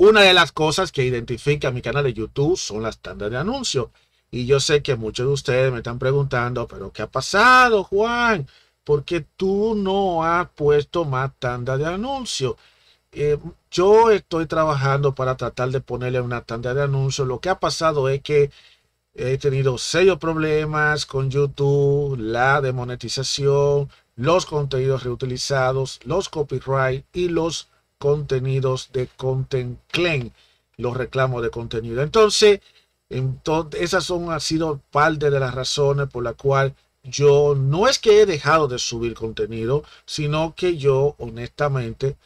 Una de las cosas que identifica mi canal de YouTube son las tandas de anuncios. Y yo sé que muchos de ustedes me están preguntando, pero ¿qué ha pasado, Juan? ¿Por qué tú no has puesto más tanda de anuncio? Eh, yo estoy trabajando para tratar de ponerle una tanda de anuncio. Lo que ha pasado es que he tenido serios problemas con YouTube, la demonetización, los contenidos reutilizados, los copyright y los contenidos de Content los reclamos de contenido. Entonces, entonces esas son, han sido parte de las razones por la cual yo no es que he dejado de subir contenido, sino que yo honestamente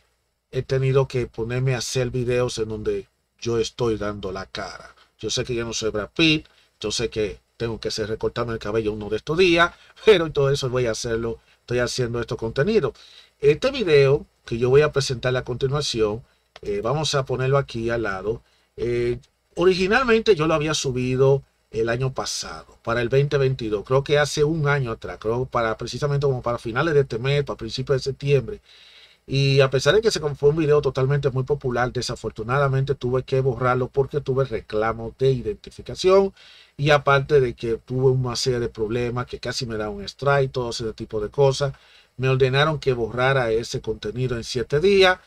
he tenido que ponerme a hacer videos en donde yo estoy dando la cara. Yo sé que yo no soy Brad Pitt, yo sé que tengo que hacer recortarme el cabello uno de estos días, pero todo eso voy a hacerlo, estoy haciendo estos contenidos. Este video que yo voy a presentar a continuación. Eh, vamos a ponerlo aquí al lado. Eh, originalmente yo lo había subido el año pasado, para el 2022, creo que hace un año atrás, para precisamente como para finales de este mes, para principios de septiembre. Y a pesar de que se fue un video totalmente muy popular, desafortunadamente tuve que borrarlo porque tuve reclamos de identificación y aparte de que tuve una serie de problemas que casi me da un strike, todo ese tipo de cosas me ordenaron que borrara ese contenido en siete días.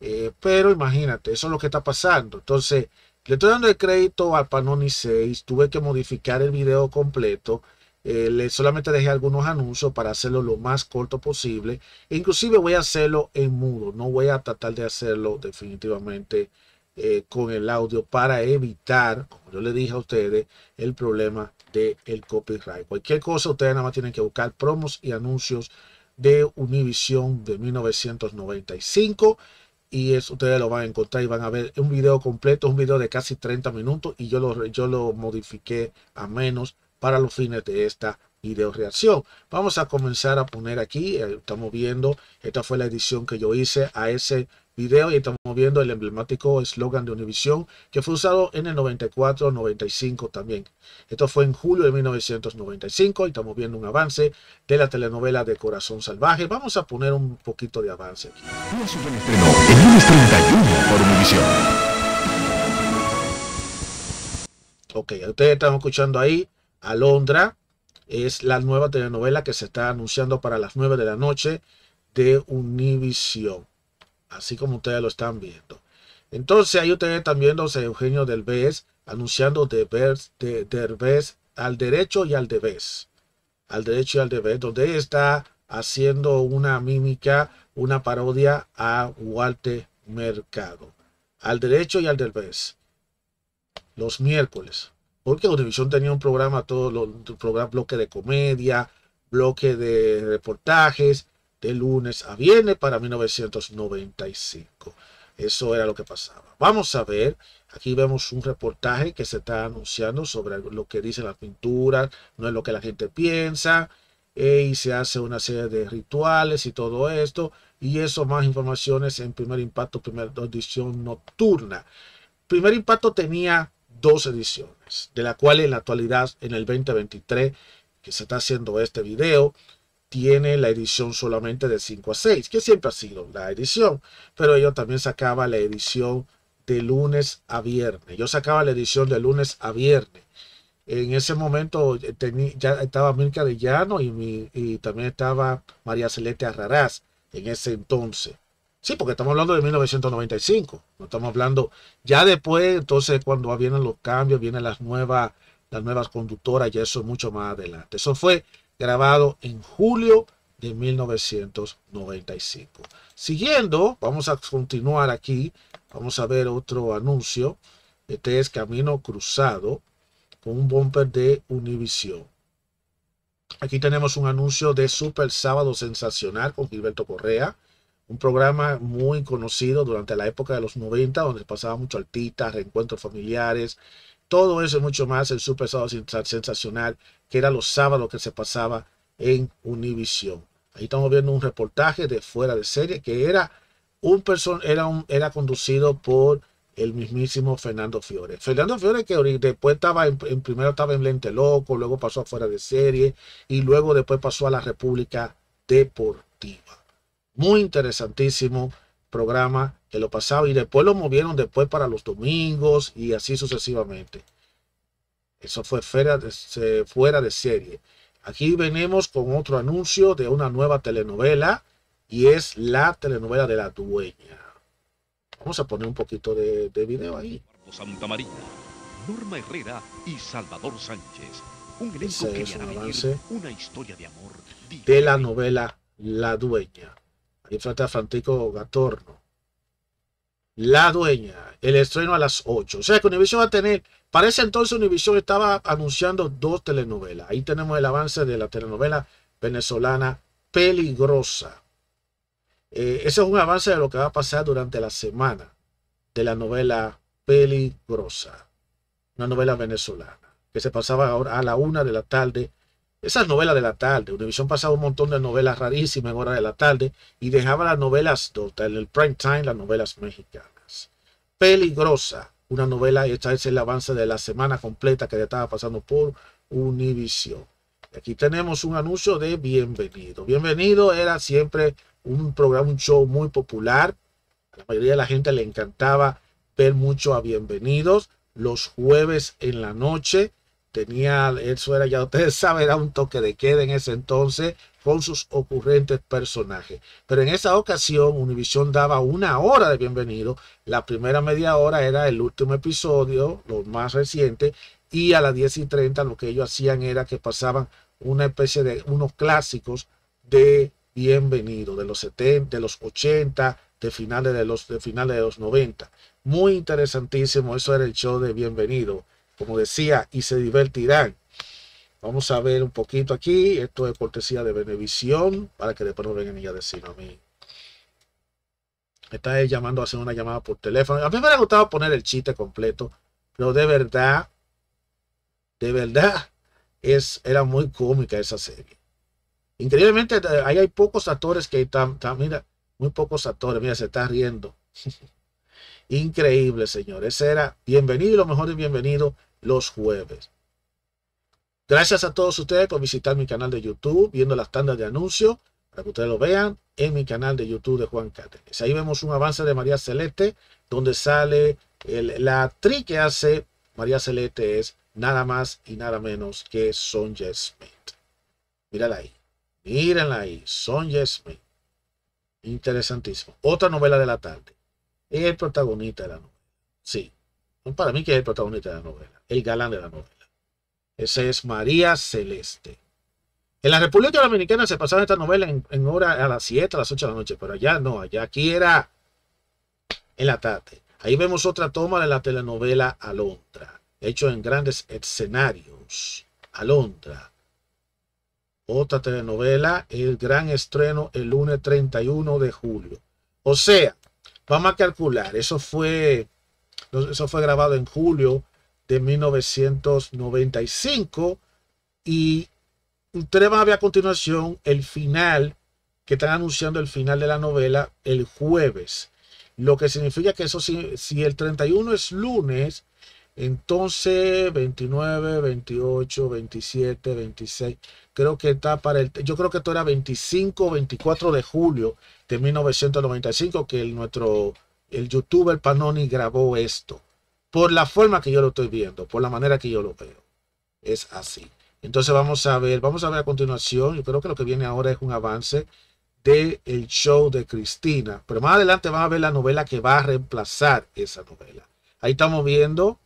Eh, pero imagínate, eso es lo que está pasando. Entonces, le estoy dando el crédito al Panoni 6. Tuve que modificar el video completo. Eh, le solamente dejé algunos anuncios para hacerlo lo más corto posible. E inclusive voy a hacerlo en mudo. No voy a tratar de hacerlo definitivamente eh, con el audio para evitar, como yo le dije a ustedes, el problema del el copyright. Cualquier cosa ustedes nada más tienen que buscar promos y anuncios de Univision de 1995 y eso ustedes lo van a encontrar y van a ver un video completo, un video de casi 30 minutos y yo lo, yo lo modifiqué a menos para los fines de esta video reacción. Vamos a comenzar a poner aquí, eh, estamos viendo, esta fue la edición que yo hice a ese video y estamos viendo el emblemático eslogan de Univision que fue usado en el 94-95 también. Esto fue en julio de 1995 y estamos viendo un avance de la telenovela de Corazón Salvaje. Vamos a poner un poquito de avance aquí. Ok, ustedes están escuchando ahí a Alondra, es la nueva telenovela que se está anunciando para las 9 de la noche de Univision. así como ustedes lo están viendo. Entonces ahí ustedes están viendo a Eugenio Delvez anunciando Derbez, al derecho y al debes. al derecho y al debes, donde está haciendo una mímica, una parodia a Walter Mercado, al derecho y al vez los miércoles porque Univision tenía un programa, todo el programa, bloque de comedia, bloque de reportajes, de lunes a viernes para 1995. Eso era lo que pasaba. Vamos a ver, aquí vemos un reportaje que se está anunciando sobre lo que dicen las pinturas, no es lo que la gente piensa, eh, y se hace una serie de rituales y todo esto. Y eso, más informaciones en Primer Impacto, primera edición nocturna. Primer Impacto tenía dos ediciones, de la cual en la actualidad, en el 2023, que se está haciendo este video, tiene la edición solamente de 5 a 6, que siempre ha sido la edición, pero yo también sacaba la edición de lunes a viernes. Yo sacaba la edición de lunes a viernes. En ese momento eh, ya estaba Mirka de Llano y, mi, y también estaba María Celeste Arrarás en ese entonces. Sí, porque estamos hablando de 1995. No estamos hablando ya después, entonces cuando vienen los cambios, vienen las nuevas, las nuevas conductoras, y eso es mucho más adelante. Eso fue grabado en julio de 1995. Siguiendo, vamos a continuar aquí. Vamos a ver otro anuncio. Este es Camino Cruzado con un bumper de Univision. Aquí tenemos un anuncio de Super Sábado Sensacional con Gilberto Correa un programa muy conocido durante la época de los 90, donde pasaba mucho artistas, reencuentros familiares, todo eso y mucho más, el Super Sábado Sensacional, que era los sábados que se pasaba en Univisión. Ahí estamos viendo un reportaje de fuera de serie que era un era era conducido por el mismísimo Fernando Fiore. Fernando Fiore que después estaba primero estaba en Lente Loco, luego pasó a fuera de serie y luego después pasó a la República Deportiva. Muy interesantísimo programa que lo pasaba y después lo movieron después para los domingos y así sucesivamente. Eso fue fuera de, fuera de serie. Aquí venimos con otro anuncio de una nueva telenovela y es la telenovela de la dueña. Vamos a poner un poquito de, video ahí. Norma Herrera y Salvador Sánchez. Un elenco que una historia de amor de la novela La Dueña. Ahí trata a Francisco Gatorno. La dueña, el estreno a las 8. O sea que Univision va a tener, para ese entonces Univision estaba anunciando dos telenovelas. Ahí tenemos el avance de la telenovela venezolana Peligrosa. Eh, ese es un avance de lo que va a pasar durante la semana de la novela Peligrosa, una novela venezolana, que se pasaba ahora a la una de la tarde esas novelas de la tarde. Univisión pasaba un montón de novelas rarísimas en hora de la tarde y dejaba las novelas, en el prime time, las novelas mexicanas. Peligrosa, una novela, y esta es el avance de la semana completa que ya estaba pasando por Univisión. Aquí tenemos un anuncio de Bienvenido. Bienvenido era siempre un programa, un show muy popular. A la mayoría de la gente le encantaba ver mucho a Bienvenidos los jueves en la noche tenía, eso era ya ustedes saben, era un toque de queda en ese entonces con sus ocurrentes personajes. Pero en esa ocasión Univision daba una hora de bienvenido, la primera media hora era el último episodio, lo más reciente, y a las 10 y 30 lo que ellos hacían era que pasaban una especie de unos clásicos de bienvenido de los 70, de los 80, de finales de los, de finales de los 90. Muy interesantísimo, eso era el show de bienvenido como decía, y se divertirán. Vamos a ver un poquito aquí. Esto es cortesía de Benevisión para que después no vengan y a decirlo a mí. Está llamando a una llamada por teléfono. A mí me ha gustado poner el chiste completo, pero de verdad, de verdad, es, era muy cómica esa serie. Increíblemente, eh, ahí hay pocos actores que están, mira, muy pocos actores. Mira, se está riendo. Increíble, señores, Ese era bienvenido lo mejor de bienvenido los jueves. Gracias a todos ustedes por visitar mi canal de YouTube, viendo las tandas de anuncios, para que ustedes lo vean en mi canal de YouTube de Juan Cáceres. Ahí vemos un avance de María Celeste, donde sale la actriz que hace María Celeste es nada más y nada menos que Sonja Smith. Mírala ahí, mírenla ahí, Sonja Smith. Interesantísimo. Otra novela de la tarde es el protagonista de la novela. Sí, para mí que es el protagonista de la novela, el galán de la novela. Ese es María Celeste. En la República Dominicana se pasaba esta novela en, en hora a las 7, a las 8 de la noche, pero allá no, allá aquí era en la tarde. Ahí vemos otra toma de la telenovela Alondra, hecho en grandes escenarios. Alondra. Otra telenovela, el gran estreno el lunes 31 de julio. O sea, Vamos a calcular, eso fue, eso fue grabado en julio de 1995 y ustedes van a ver a continuación el final, que están anunciando el final de la novela el jueves. Lo que significa que eso si, si el 31 es lunes, entonces, 29, 28, 27, 26. Creo que está para el. Yo creo que esto era 25, 24 de julio de 1995 que el, nuestro, el youtuber Panoni grabó esto. Por la forma que yo lo estoy viendo, por la manera que yo lo veo. Es así. Entonces, vamos a ver, vamos a ver a continuación. Yo creo que lo que viene ahora es un avance del el show de Cristina. Pero más adelante van a ver la novela que va a reemplazar esa novela. Ahí estamos viendo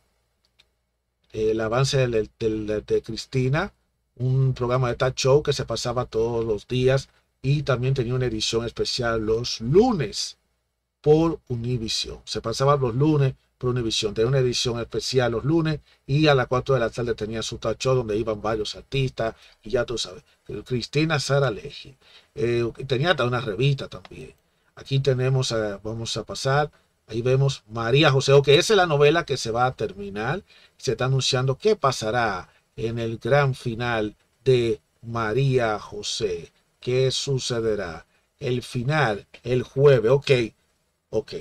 el avance de Cristina, un programa de talk show que se pasaba todos los días y también tenía una edición especial los lunes por Univision. Se pasaba los lunes por Univision. Tenía una edición especial los lunes y a las 4 de la tarde tenía su tacho donde iban varios artistas y ya tú sabes. Cristina Sara Leji. Eh, tenía una revista también. Aquí tenemos, vamos a pasar Ahí vemos María José, Ok, esa es la novela que se va a terminar. Se está anunciando qué pasará en el gran final de María José. ¿Qué sucederá? El final, el jueves. Ok, ok.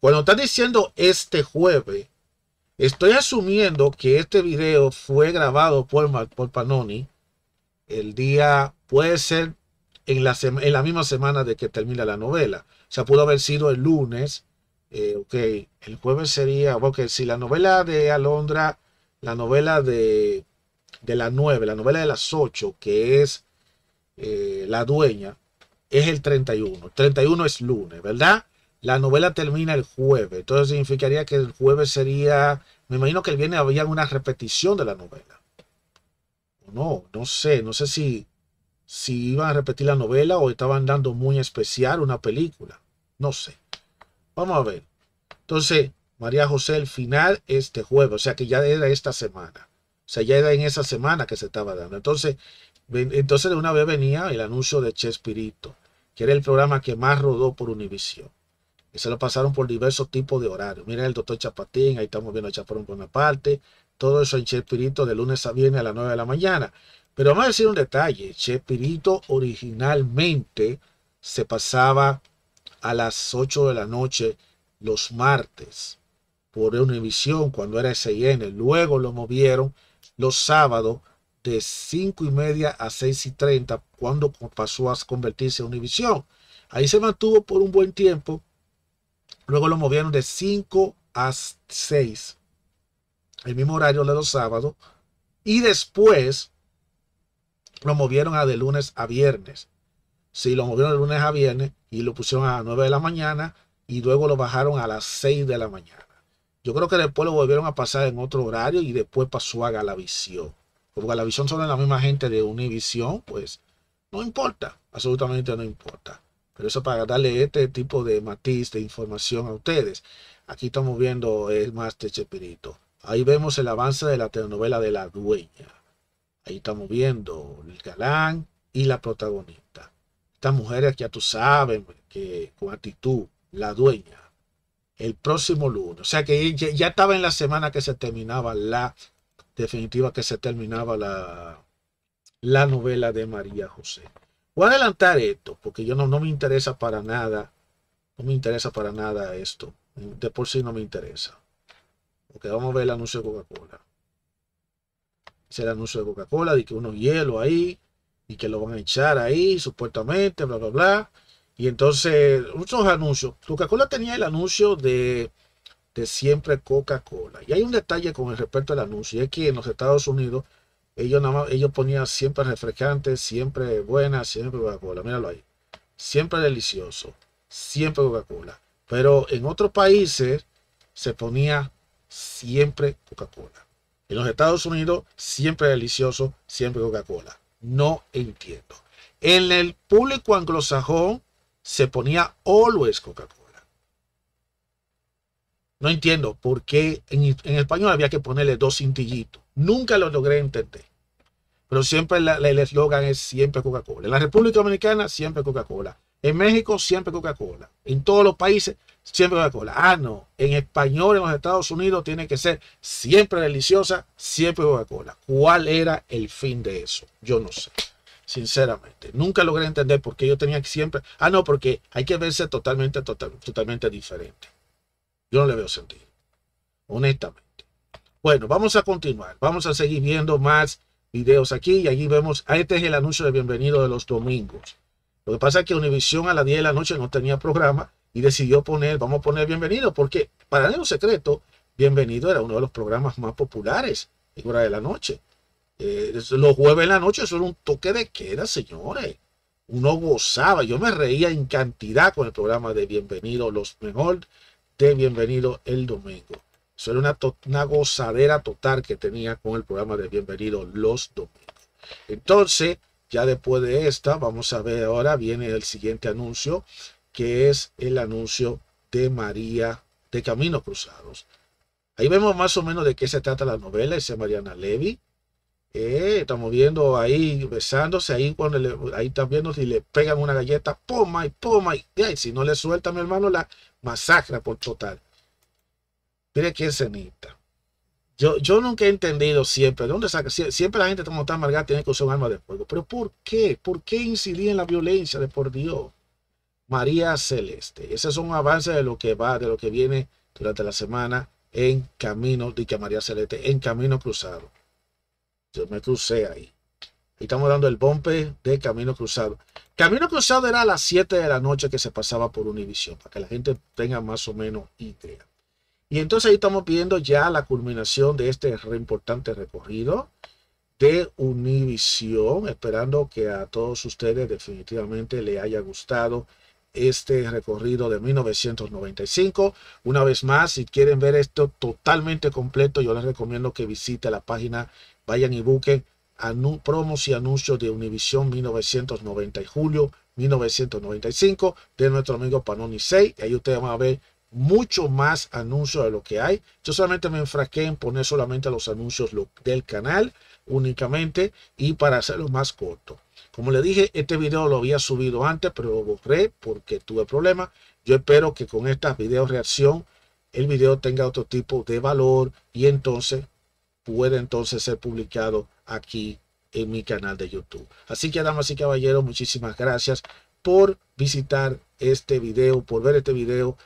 Cuando están diciendo este jueves, estoy asumiendo que este video fue grabado por, por Panoni el día, puede ser en la, en la misma semana de que termina la novela. O sea, pudo haber sido el lunes eh, ok, el jueves sería, porque si la novela de Alondra, la novela de, de las 9, la novela de las 8, que es eh, la dueña, es el 31. El 31 es lunes, ¿verdad? La novela termina el jueves, entonces significaría que el jueves sería, me imagino que el viernes había una repetición de la novela. No, no sé, no sé si, si iban a repetir la novela o estaban dando muy especial una película, no sé. Vamos a ver. Entonces, María José, el final este jueves, o sea que ya era esta semana. O sea, ya era en esa semana que se estaba dando. Entonces, entonces de una vez venía el anuncio de Chespirito, que era el programa que más rodó por Univisión. Y se lo pasaron por diversos tipos de horarios. Mira el doctor Chapatín, ahí estamos viendo a Chaparón por una parte. Todo eso en Chespirito de lunes a viernes a las 9 de la mañana. Pero vamos a decir un detalle. Chespirito originalmente se pasaba a las 8 de la noche los martes por Univisión cuando era SIN. Luego lo movieron los sábados de 5 y media a 6 y 30 cuando pasó a convertirse en Univisión. Ahí se mantuvo por un buen tiempo. Luego lo movieron de 5 a 6. El mismo horario de los sábados. Y después lo movieron a de lunes a viernes. Sí, lo movieron de lunes a viernes y lo pusieron a las 9 de la mañana y luego lo bajaron a las 6 de la mañana. Yo creo que después lo volvieron a pasar en otro horario y después pasó a Galavisión. Como Galavisión son la misma gente de Univisión, pues no importa, absolutamente no importa. Pero eso para darle este tipo de matiz de información a ustedes. Aquí estamos viendo el Master Chepirito. Ahí vemos el avance de la telenovela de la dueña. Ahí estamos viendo el galán y la protagonista. Estas mujeres que ya tú sabes, pues, que con actitud, la dueña, el próximo lunes. O sea que ya, estaba en la semana que se terminaba la definitiva, que se terminaba la, la novela de María José. Voy a adelantar esto, porque yo no, no me interesa para nada, no me interesa para nada esto. De por sí no me interesa. porque vamos a ver el anuncio de Coca-Cola. Es el anuncio de Coca-Cola, de que uno hielo ahí, y que lo van a echar ahí, supuestamente, bla, bla, bla. Y entonces, muchos anuncios. Coca-Cola tenía el anuncio de, siempre Coca-Cola. Y hay un detalle con respecto al anuncio, y es que en los Estados Unidos ellos, ellos ponían siempre refrescante, siempre buena, siempre Coca-Cola. Míralo ahí. Siempre delicioso, siempre Coca-Cola. Pero en otros países se ponía siempre Coca-Cola. En los Estados Unidos, siempre delicioso, siempre Coca-Cola no entiendo. En el público anglosajón se ponía always Coca-Cola. No entiendo por qué en, español había que ponerle dos cintillitos. Nunca lo logré entender. Pero siempre la, el eslogan es siempre Coca-Cola. En la República Dominicana, siempre Coca-Cola. En México siempre Coca-Cola. En todos los países siempre Coca-Cola. Ah, no. En español, en los Estados Unidos, tiene que ser siempre deliciosa, siempre Coca-Cola. ¿Cuál era el fin de eso? Yo no sé. Sinceramente, nunca logré entender por qué yo tenía que siempre. Ah, no, porque hay que verse totalmente, totalmente diferente. Yo no le veo sentido. Honestamente. Bueno, vamos a continuar. Vamos a seguir viendo más videos aquí y allí vemos. Ah, este es el anuncio de bienvenido de los domingos. Lo que pasa es que Univisión a las 10 de la noche no tenía programa y decidió poner, vamos a poner Bienvenido, porque para un secreto, Bienvenido era uno de los programas más populares en hora de la noche. Eh, los jueves en la noche eso era un toque de queda, señores. Uno gozaba, yo me reía en cantidad con el programa de Bienvenido, los mejor de Bienvenido el domingo. Eso era una, una gozadera total que tenía con el programa de Bienvenido los domingos. Entonces, ya después de esta, vamos a ver ahora, viene el siguiente anuncio, que es el anuncio de María de Caminos Cruzados. Ahí vemos más o menos de qué se trata la novela, dice Mariana Levy. Eh, estamos viendo ahí besándose, ahí cuando ahí están viendo si le pegan una galleta, poma y poma, y, si no le suelta mi hermano, la masacra por total. Mire qué cenita. Yo, nunca he entendido siempre, ¿de dónde saca? siempre la gente como está amargada tiene que usar un arma de fuego. Pero ¿por qué? ¿Por qué incidir en la violencia de por Dios? María Celeste. Ese es un avance de lo que va, de lo que viene durante la semana en camino, de que María Celeste, en camino cruzado. Yo me crucé ahí. Y estamos dando el bombe de Camino Cruzado. Camino Cruzado era a las 7 de la noche que se pasaba por Univisión, para que la gente tenga más o menos idea. Y entonces ahí estamos viendo ya la culminación de este re importante recorrido de Univisión, esperando que a todos ustedes definitivamente le haya gustado este recorrido de 1995. Una vez más, si quieren ver esto totalmente completo, yo les recomiendo que visiten la página, vayan y busquen promos y anuncios de Univisión 1990 y julio 1995 de nuestro amigo Panoni 6. ahí ustedes van a ver mucho más anuncios de lo que hay. Yo solamente me enfraqué en poner solamente los anuncios del canal únicamente y para hacerlo más corto. Como le dije, este video lo había subido antes, pero lo borré porque tuve problemas. Yo espero que con estas videos reacción el video tenga otro tipo de valor y entonces puede entonces ser publicado aquí en mi canal de YouTube. Así que damas y caballeros, muchísimas gracias por visitar este video, por ver este video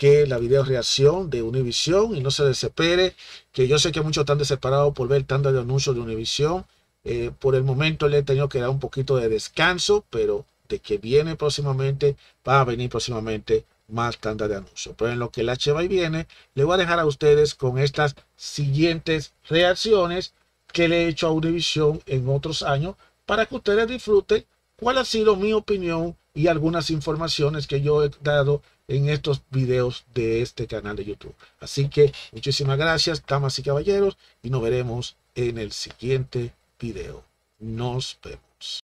que la videoreacción de Univision y no se desespere, que yo sé que muchos están desesperados por ver tanda de anuncios de Univision. Eh, por el momento le he tenido que dar un poquito de descanso, pero de que viene próximamente, va a venir próximamente más tanda de anuncios. Pero en lo que la cheva y viene, le voy a dejar a ustedes con estas siguientes reacciones que le he hecho a Univision en otros años para que ustedes disfruten cuál ha sido mi opinión y algunas informaciones que yo he dado en estos videos de este canal de YouTube. Así que muchísimas gracias, damas y caballeros, y nos veremos en el siguiente video. Nos vemos.